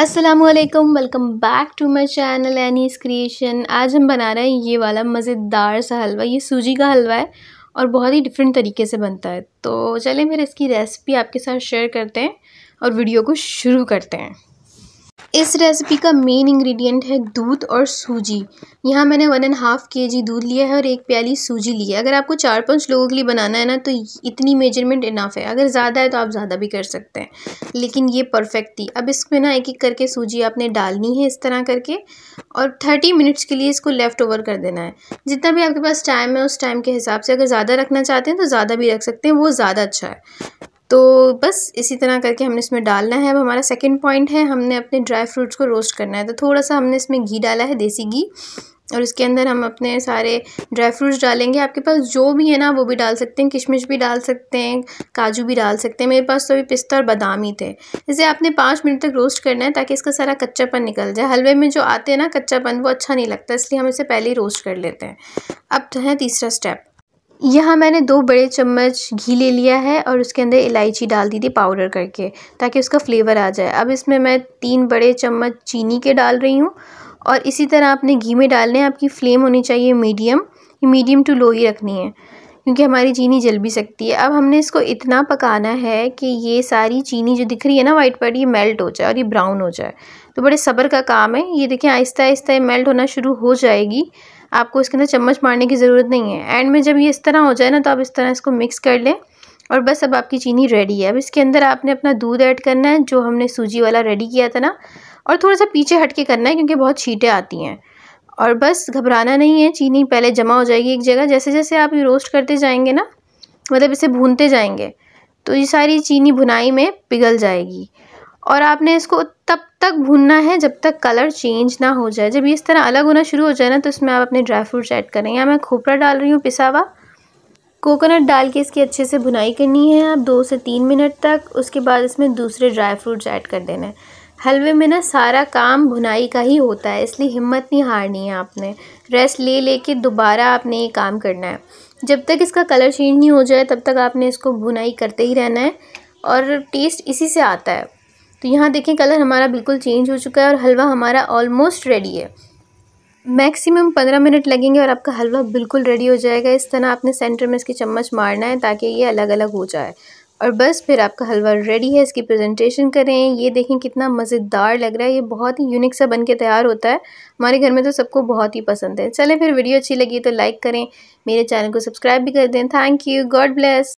Aslam welcome back to my channel एनीस creation आज हम बना रहे हैं ये वाला मज़ेदार सा हलवा ये सूजी का हलवा है और बहुत ही डिफरेंट तरीके से बनता है तो चलें फिर इसकी रेसिपी आपके साथ शेयर करते हैं और वीडियो को शुरू करते हैं इस रेसिपी का मेन इंग्रेडिएंट है दूध और सूजी यहाँ मैंने वन एंड हाफ़ के जी दूध लिया है और एक प्याली सूजी ली है अगर आपको चार पांच लोगों के लिए बनाना है ना तो इतनी मेजरमेंट इनाफ है अगर ज़्यादा है तो आप ज़्यादा भी कर सकते हैं लेकिन ये परफेक्ट थी अब इसमें ना एक एक करके सूजी आपने डालनी है इस तरह करके और थर्टी मिनट्स के लिए इसको लेफ़्ट ओवर कर देना है जितना भी आपके पास टाइम है उस टाइम के हिसाब से अगर ज़्यादा रखना चाहते हैं तो ज़्यादा भी रख सकते हैं वो ज़्यादा अच्छा है तो बस इसी तरह करके हमने इसमें डालना है अब हमारा सेकंड पॉइंट है हमने अपने ड्राई फ्रूट्स को रोस्ट करना है तो थोड़ा सा हमने इसमें घी डाला है देसी घी और इसके अंदर हम अपने सारे ड्राई फ्रूट्स डालेंगे आपके पास जो भी है ना वो भी डाल सकते हैं किशमिश भी डाल सकते हैं काजू भी डाल सकते हैं मेरे पास तो अभी पिस्ता और बादाम ही थे इसे आपने पाँच मिनट तक रोस्ट करना है ताकि इसका सारा कच्चापन निकल जाए हलवे में जो आते हैं ना कच्चापन वो अच्छा नहीं लगता इसलिए हम इसे पहले ही रोस्ट कर लेते हैं अब तो है तीसरा स्टेप यहाँ मैंने दो बड़े चम्मच घी ले लिया है और उसके अंदर इलायची डाल दी थी पाउडर करके ताकि उसका फ्लेवर आ जाए अब इसमें मैं तीन बड़े चम्मच चीनी के डाल रही हूँ और इसी तरह आपने घी में डालने हैं आपकी फ्लेम होनी चाहिए मीडियम मीडियम टू लो ही रखनी है क्योंकि हमारी चीनी जल भी सकती है अब हमने इसको इतना पकाना है कि ये सारी चीनी जो दिख रही है ना वाइट वाइट ये मेल्ट हो जाए और ये ब्राउन हो जाए तो बड़े सब्र का काम है ये देखें आहिस्ता आहिस्ता मेल्ट होना शुरू हो जाएगी आपको इसके अंदर चम्मच मारने की ज़रूरत नहीं है एंड में जब ये इस तरह हो जाए ना तो आप इस तरह इसको मिक्स कर लें और बस अब आपकी चीनी रेडी है अब इसके अंदर आपने अपना दूध ऐड करना है जो हमने सूजी वाला रेडी किया था ना और थोड़ा सा पीछे हट के करना है क्योंकि बहुत छीटें आती हैं और बस घबराना नहीं है चीनी पहले जमा हो जाएगी एक जगह जैसे जैसे आप ये रोस्ट करते जाएंगे ना मतलब इसे भूनते जाएंगे तो ये सारी चीनी भुनाई में पिघल जाएगी और आपने इसको तब तक भूनना है जब तक कलर चेंज ना हो जाए जब इस तरह अलग होना शुरू हो जाए ना तो इसमें आप अपने ड्राई फ्रूट्स ऐड करें या मैं खोपरा डाल रही हूँ पिसावा कोकोनट डाल के इसकी अच्छे से भुनाई करनी है आप दो से तीन मिनट तक उसके बाद इसमें दूसरे ड्राई फ्रूट्स ऐड कर देना है हलवे में ना सारा काम भुनाई का ही होता है इसलिए हिम्मत नहीं हारनी है आपने रेस्ट ले लेके दोबारा आपने ये काम करना है जब तक इसका कलर चेंज नहीं हो जाए तब तक आपने इसको भुनाई करते ही रहना है और टेस्ट इसी से आता है तो यहाँ देखें कलर हमारा बिल्कुल चेंज हो चुका है और हलवा हमारा ऑलमोस्ट रेडी है मैक्सिमम पंद्रह मिनट लगेंगे और आपका हलवा बिल्कुल रेडी हो जाएगा इस तरह आपने सेंटर में इसकी चम्मच मारना है ताकि ये अलग अलग हो जाए और बस फिर आपका हलवा रेडी है इसकी प्रेजेंटेशन करें ये देखें कितना मज़ेदार लग रहा है ये बहुत ही यूनिक सा बन के तैयार होता है हमारे घर में तो सबको बहुत ही पसंद है चलें फिर वीडियो अच्छी लगी तो लाइक करें मेरे चैनल को सब्सक्राइब भी कर दें थैंक यू गॉड ब्लेस